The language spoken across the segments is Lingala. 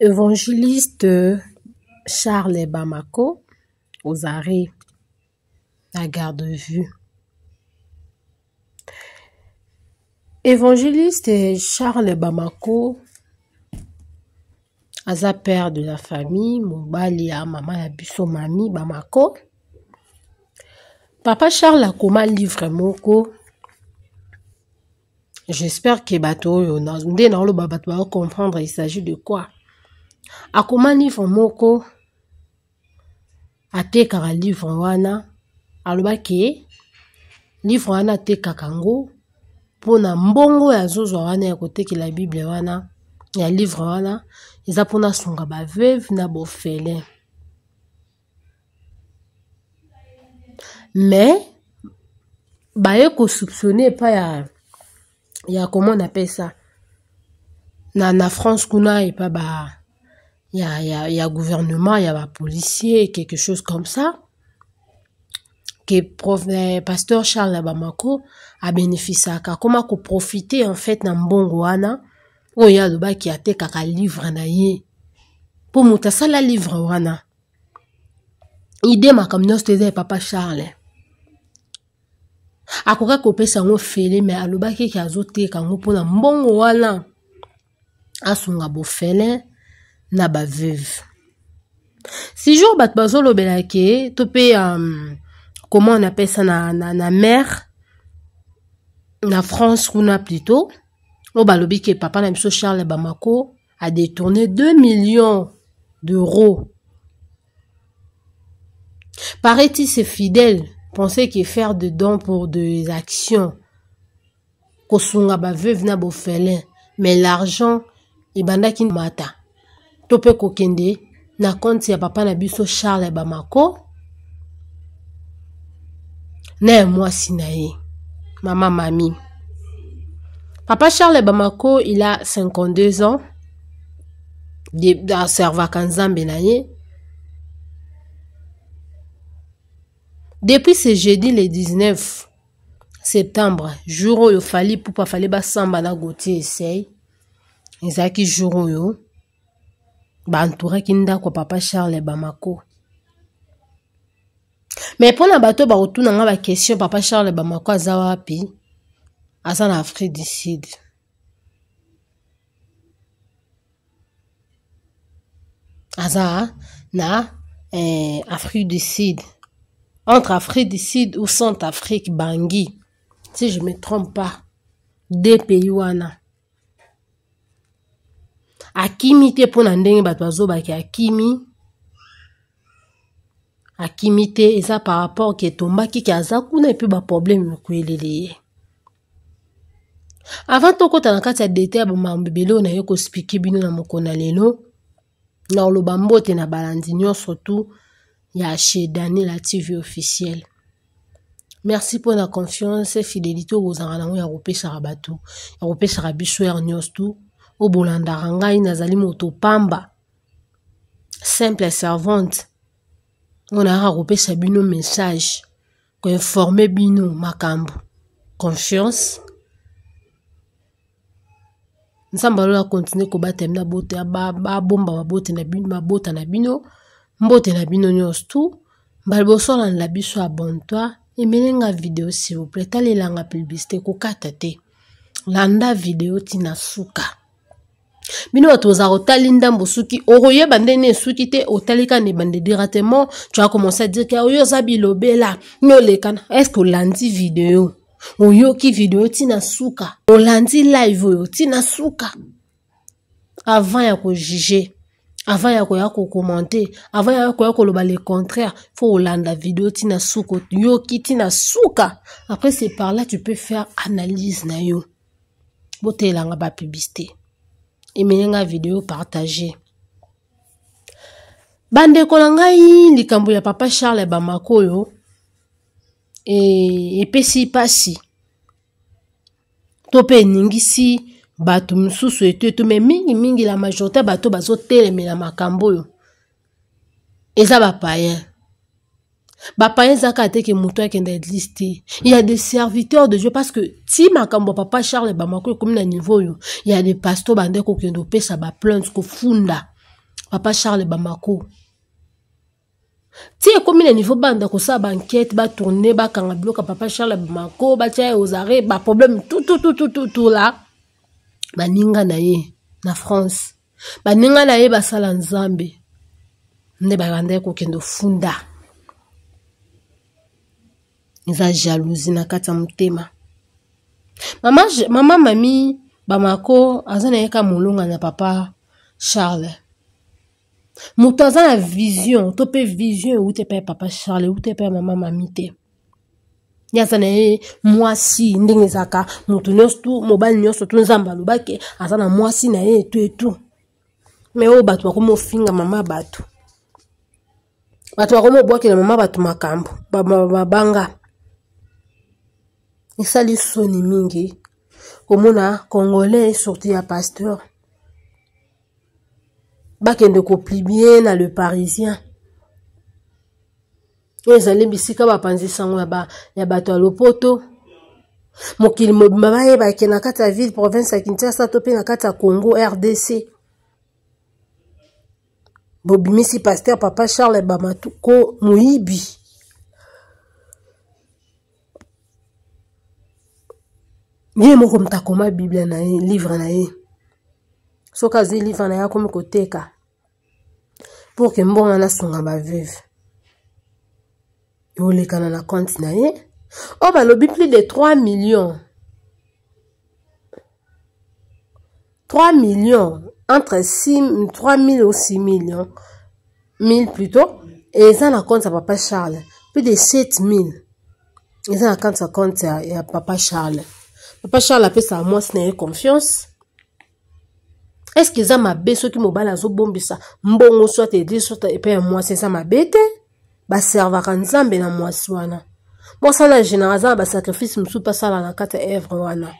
Évangéliste euh, Charles Bamako aux arrêts à garde vue. Évangéliste Charles Bamako aza père de la famille mobali à maman na mami Bamako. Papa Charles a comment livre moko J'espère que bato euh, dans le comprendre il s'agit de quoi akoma livre moko atekaka livre wana alobaki livre wana atekaka yango mpona mbongo ya zozwa wana ya kotekela bible wana ya livre wana eza mpona asunga baveuve na bofele me baye kosupsione epai ya, ya komona pesa na, na france kuna epai ba il y a, y, a, y a, gouvernement, il y a un policier, quelque chose comme ça. Que prof, eh, pasteur Charles Bamako a bénéficié à Comment profiter en fait d'un bon Goana? oyo ya alobaki ate kaka livre na ye mpo moto asala livre wana ide makambo nyonso to eza ya papa charles akokaki kopesa yango fele me alobaki eke azoteka yango mpona mbongo wana asunga bofele na baveuve sijour bato bazolobela ke to mpe um, euh, comment on appelle ça na, na, na mare na france kuna plutôt oyo balobi ke papa na biso charles bamako adétourne 2 millions d'euros paraît-il c'est fidèle pensait ke faire de dons pour des actions kosunga baveuve na bofelin mais l'argent ebandaki mata to mpe kokende na konti ya papa na biso charles bamako na ya mwasi na ye mama mami papa charles bamako il a 52 ans aservaka nzambe na ye depuis ce jeudi le 19 septembre jour oyo fali pupa fali basamba na gotier esei ezalaki jour oyo baentouraki ndako papa charles bamako me mpo na bato bakotunanga bakestion papa charles bamako aza wapi aza na afrique du sud aza na eh, afrique du sud entre afrique du sud ou centre afrique bangui si je me trompe pas deux pays wana akimi te mpo na ndenge bato bazobaki akimi akimi te eza par rapport ke etombaki ke aza kuna epuis baproblème ekoeleli ye avant tokɔta na kati ya detail bamakambo ebele oyo naye kospiki bino na mokolo na lelo na oloba mbote na balandi nyonso tu ya chez daniel atv officiel merci mpona confiance fidélité oyo kozanga nango ya kopesaka bato ya kopesaka biso aire nyonso tu obolandaka ngai nazali moto pamba simple servante oyo nayaka kopesa bino message koinforme bino makambo confiance nzambe alola kontinue kobatela bino abote babomba mabota na bino mbote na bino nyonso tu mbala bosolanela biso abontoire emelenga video s'il vous plaît talelanga publicité kokata te landa video ntina suka bino bato ozala otali ndambo soki okoyeba ndenge esuki te otali kana ebanda directement tu akomense adire ke oyo oza bilobela ni olekana estce olandi video oyoki video ntina suka olandi live oyo ntina suka avant ya kojuge avant ya koya kokomante avant ya koya koloba le contraire fo olanda video ntina suka oyoki ntina suka après c'est par là tu peux faire analyse na yo botelelanga bapibisité emeli nga video partage bandeko na ngai likambo ya papa charles bamako oyo e, epesi mpasi to mpe eningisi bato mosusu eto eto me mingimingi la majorité ya bato bazotelemela makambo oyo eza bapayen papa ye ezalaka ateke moto akenda église te ya des serviteurs de dieu parce que ti makambo ya papa charles bamako ekomi na niveau oyo ya de paster bande kokende opesa baplainte kofunda papa charles bamako ti ekomi na niveau banda kosala bankete batourne bakanga biloko papa charles bamako batya ye ozare baproblème tututututu la baninga na ye na france baninga na ye basala nzambe nde babandaki kokende ofunda eza jalousie na kati ya motema mama, mama mami bamako aza na ye ka molonga na papa charles moto aza na vision to mpe vision euti epai ya papa charles euti epai ya mama mami te ye aza na ye mwasi ndenge ezalaka moto nyonso tu mobali nyonso tu nzambe alobaki aza na mwasi na ye etu etu me oyo bato bakomi ofinga mama bato bato bakomi obwakela mama bato makambo babanga ba, ba, esali soni mingi komona congolais sorti ya pasteur bakende koplimie na le parisien oyo ezali bisika bapanzi sango ya bato ya lopoto mokili mobima bayebake na kati ya ville province ya kinshasa to mpe na kati ya congo rdc bobimisi paster papa charles bamatuko moyibi ye moko moto akoma biblia na ye livre na ye soki azwi livre na ye akomi koteka mpo ke mbonga nasunga baveve eolekana na konte na ye oyo balobi plus de 3 millions 3 millions entre 6, 3 000 ou 6 millions 1000 plutôt eza na konte ya papa charles plus de 7 000 eza na konte ya konte ya papa charles papa charles apesaka mwasi na ye confiance estce eza mabe soki mobali azobombisa mbongo soit edire soit epai ya mwasi eza mabe te baservaka nzambe na mwasi wana mwasi wana général aza na basacrifice mosusu mpe asala na kati ya œuvre wana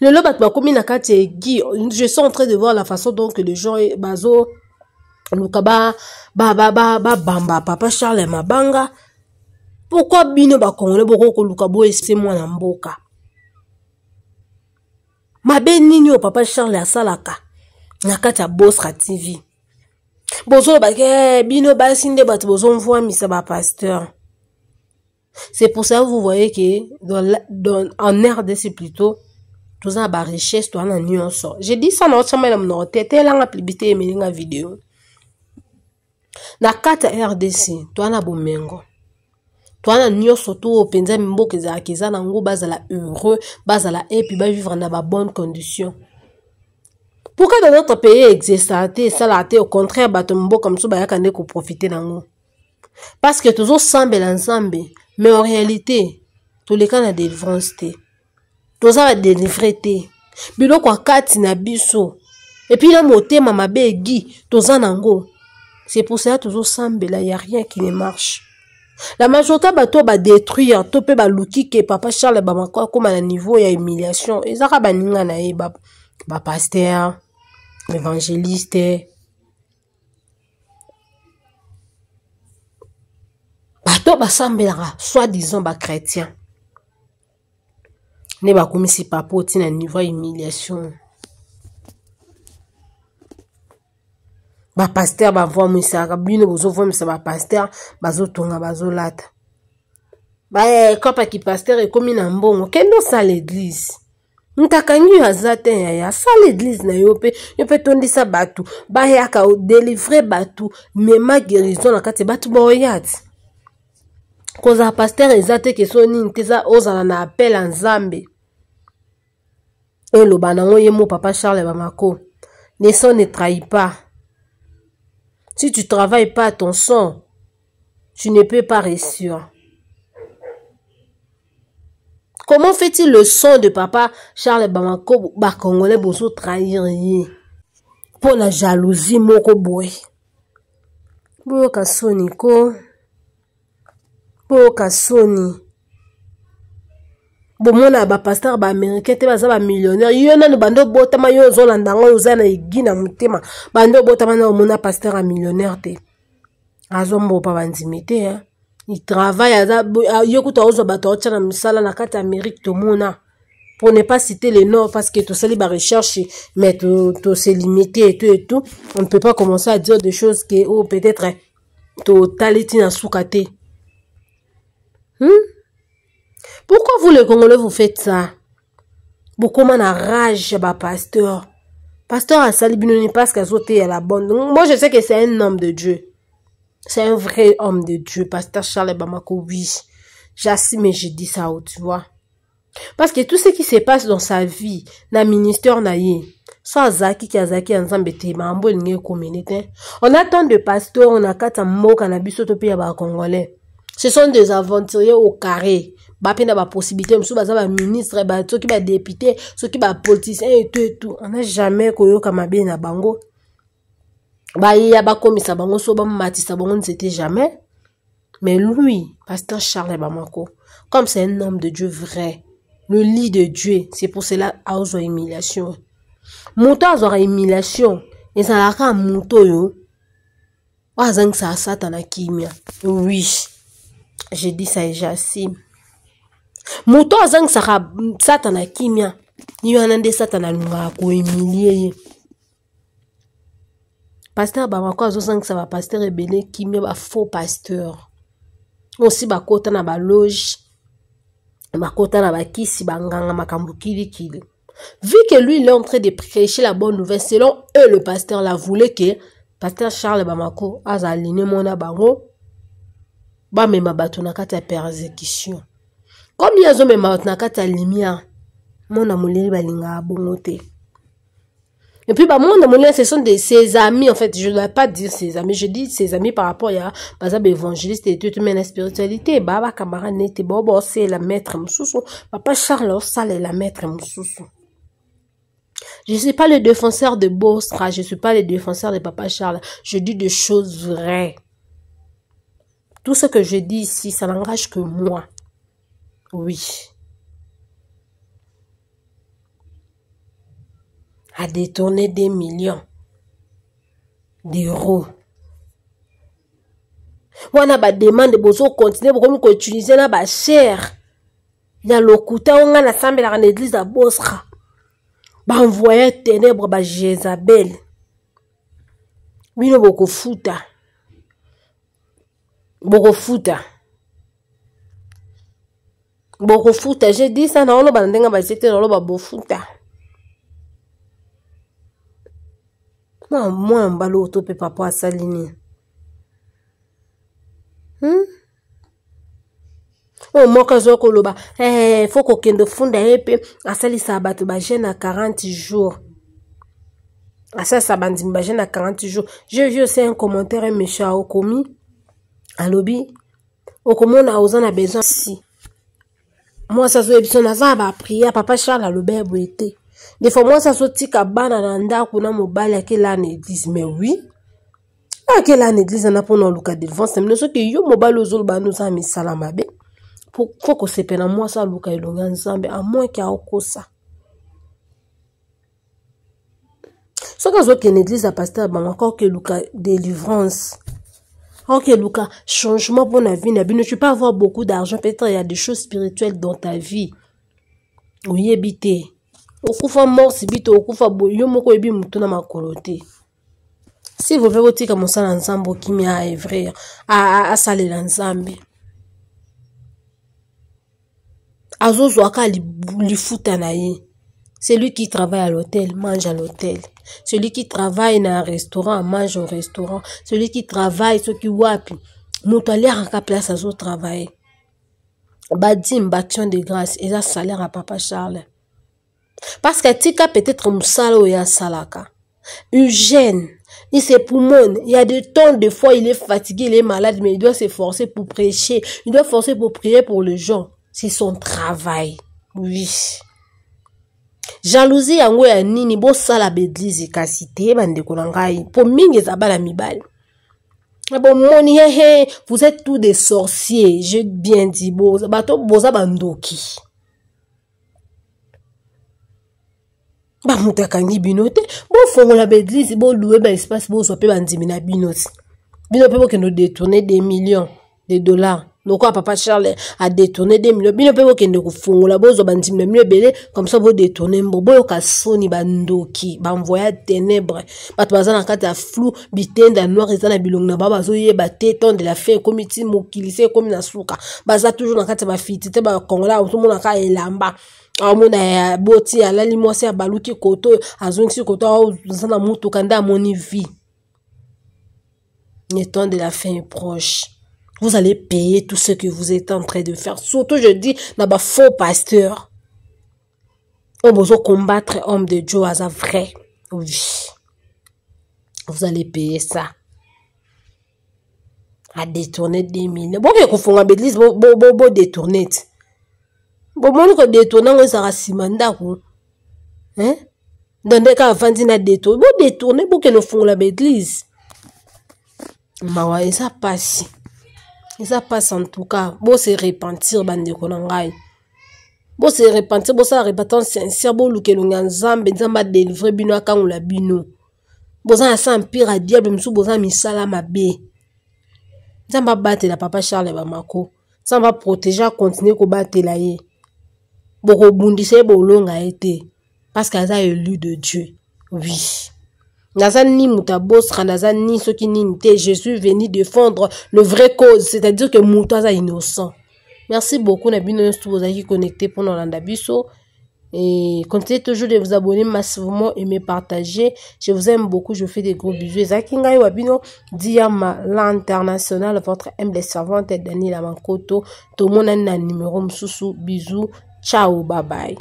lelo bato bakómi na kati ya egi je suis en train de voir la façon donc les gens eh, bazoluka babamba ba, ba, ba, papa charles ya eh, mabanga pourkui bino bakongole bokoki koluka boyese mwana mboka mabe nini oyo papa charles asalaka na kati ya bosra tv bozolobaki eh, bino basi nde bato bozomvwamisa bapasteur c'est pour ça vous voyez que dans, dans, en rdc plutôt toza na barechesse toza na nyonso je dis ça na otyambai na monoko te telanga plibite emelinga video na kati ya rdc toza na bomengo twana nyonso to oyo mpenza mboka ezalaka eza nango bazala heureux bazala epi bavivre na babonne condition pourkui dans notre pays existaka te esalaka te au contraire bato mboka mosusu bayaka nde koprofite nango parce que tozosambela nzambe mais en réalité toleka na délivrance te toza badélivre te biloko akati na biso epuis na motema mabe egi toza nango c'est pour cela tozosambela ya rien qui ne marche la majorité ya bato oyo badétruire to mpe baluki ke papa charles bamako akóma na niveau ya humiliation ezaka baninga na ye bapaster ba évangéliste bato basambelaka soi disant bachrétien nde bakomisi papa oti na niveau ya humiliation bapaster bavwamisaka bino bozovwamisa bapaster bazotonga bazolata bakapaki eh, paster ekómi na mbongo kende osala eglize ntakangi yo aza te yaya asala eglize na yo mpe yo mpe tondisa bato bayaka odelivre bato mema guérison na kati bato baoya ti kozala paster eza te keso nini te ozala na apel ya nzambe eloba nango ye mo papa charles bamako leson ne trahit pas Si tu travailles pas ton son, tu ne peux pas réussir. Comment fait-il le son de papa Charles Bamako Bakongole Boso trahir Pour la jalousie, Moko Boy. Pour Pour bomona bapasteur baaméricain te baza bamillionnaire yo nano bando obotama yo ozolanda yango oza na egi na motema bando obotama na omona pasteur ya millionnaire te azombopa bandimi te eh? itravaille aza yo kuta ozwa bato aotya na misala na kati ya amérique tomona pour ne pas citer les noms parce que tosali barecherche mais tose limité et tout et tout on ne peut pas commencer à dire des choses que o oh, peut-être totali ntina suka te hmm? Pourquoi vous, les Congolais, vous faites ça Beaucoup m'en rage, bah, pasteur. Pasteur a sali binoni parce qu'à sauter à la bonne. Donc, moi, je sais que c'est un homme de Dieu. C'est un vrai homme de Dieu. Pasteur Charles Bamako, oui. J'assume et je dis ça, oh, tu vois. Parce que tout ce qui se passe dans sa vie, na ministère na ye, so azaki ki azaki nzambe te mambo elingi ekomene te on a tant de pasteur na kati ya mboka na biso to mpe ya bacongolais ce sont des aventuriers au carré bapenda bapossibilité mosusu baza baministre soki badepute soki bapolitisien etu etu ana jamais koyoka mabe na bango bayeya bakomisa bango so bamatisa bango nzete jamais mais lui pasteur charles bamako comme c'est un homme de dieu vrai le lit de dieu c'est pour cela azwa humiliation moto azwaka humiliation ezalaka moto oyo oyo azangisaka satana kimia oui j'ai dit ça et j'assume moto azangisaka satana kimia ye wana nde satana alingaka koemilie ye paster bamako azozangisa bapaster ebele kimia bafaux paster osi bakota na baloge bakota na bakisi banganga makambo kilikili vu que lui il est en train de prêcher la bonne nouvelle selon eux le pasteur la voulait que paster charles bamako azaline mona bango bamema bato na kati ya persécution komi azomema bato na kati limia, mon mwana molele balingaka Et puis, bah, mon amour, ce sont de ses amis, en fait. Je ne dois pas dire ses amis. Je dis ses amis par rapport à, Bah ça, évangéliste et tout, mais la spiritualité, bah, bah, camarade, n'était c'est la maître Moussou Papa Charles, oh, ça, est la maître Moussou Je ne suis pas le défenseur de Bostra. Je ne suis pas le défenseur de Papa Charles. Je dis des choses vraies. Tout ce que je dis ici, ça n'engage que moi. Oui. A détourné des millions d'euros. wana bademande bozokontinue bokomi koutilize na bachere ya lokuta oyo ngai nasambelaka na eglize à bosra banvoye ténèbre bajezabel fouta. bokofuta fouta. bokofuta je di sana oloba na ndenge batie te oloba bofuta mwa mwa mbala oyo to mpe papa asali nini hmm? oyo moko azwa koloba eh, fo kokende funda ye mpe asalisaka bato bagene na 40 jours asalisaka bandimi bagene na 40 jours je vi osi un commentaire méchant okomi alobi okomona oza na besoin si mwasi azoyebisa naza na bapriere papa charles alobaya boye te des fois mwasi azotika bana na ndako na mobali akela na église mais oui akela na église ana mpona oluka delvance mino soki yo mobali ozoloba ani oza misala mabe fo kosepela mwasi aluka elongi ya nzambe amoinke aokosa soki azokende église ya paster abangaka okeluka délivrance ok luka changement mpona vie na bino tu peux avoir beaucoup d'argent peut-être ya des choses spirituelles dans ta vie oyebi te okufa morsi bi to okufa yo moko oyebi motu na makolo te si vopla kotika mosala nzambe okimia aevraire asalela nzambe azozwaka lifuta na ye Celui qui travaille à l'hôtel mange à l'hôtel. Celui qui travaille dans un restaurant mange au restaurant. Celui qui travaille, ceux qui qui wapi, moto travail. place travail. Badim bâtion de grâce ça salaire à papa charles parce que tika peut-être et à Salaka eugène il se poumonne il y a des temps de fois il est fatigué il est malade mais il doit s'efforcer pour prêcher il doit forcer pour prier pour les gens c'est son travail oui jalousie yango ya nini bosala baeglize kasi te bandeko na ngai mpo mingi eza bana mibali bomoni hehe vous êtes tous des sorciers je bien dit bato boza bandoki bamoto akangi bino te bofongola baeglize bolue baespace bozwa mpe bandimi na bino ti bino mpe bokende odetourne des millions de dollars lokola papa charles adétourne de milio bino mpe bokende kofungola bozwa bandimi na bino ebele kamsa bodétourne mbo boyoka soni bandoki banvoya ténèbre bato baza na kati ya flou bitenda noir eza na bilongo na bao bazoyeba te tonde la fin ekomi ti mokili se ekomi na suka baza toujours na kati ya bafiti te bakongola ozomonaka elamba amona ya boti alali mwasi abaluki koto azongisi koto aza na motuka nde amoni vie le temps de la fin est proche Vous allez payer tout ce que vous êtes en train de faire. Surtout, je dis, là-bas, faux pasteur. On besoin combattre homme de Dieu à vrai. Oui. Vous allez payer ça. À détourner des millions. Bon, que vous l'église, bon, bon, bon, détourner. Bon, bon, que détourner, on sera simanda, Hein? Dans des cas, avant, on a détourné. Bon, détourner, bon, que le fond la l'église. Mawa, ça passe. eza mpasi en tout cas bose repentir bandeko na ngai bose repentir bosala repentance sincere boluka elongi ya nzambe nzambe adelivre bino akangola bino boza na sa empire ya diable mosusu boza na misala mabe nzambe abatela papa charles bamako nzambe aprotege akontinue kobatela ye bokobundisa ye bolonga ye te parce que aza élu de dieu oui naza ni bosra naza ni soki te je suis venu défendre le vrai cause c'est-à-dire que Moutaza est innocent merci beaucoup na bino vous avez connecté pendant l'andabiso. Et continuez toujours de vous abonner massivement et me partager. Je vous aime beaucoup. Je vous fais des gros bisous. Zakinga Wabino, Diama, l'international, votre humble servante, Daniela Mankoto. Tout le monde a un numéro. Bisous. Ciao. Bye bye.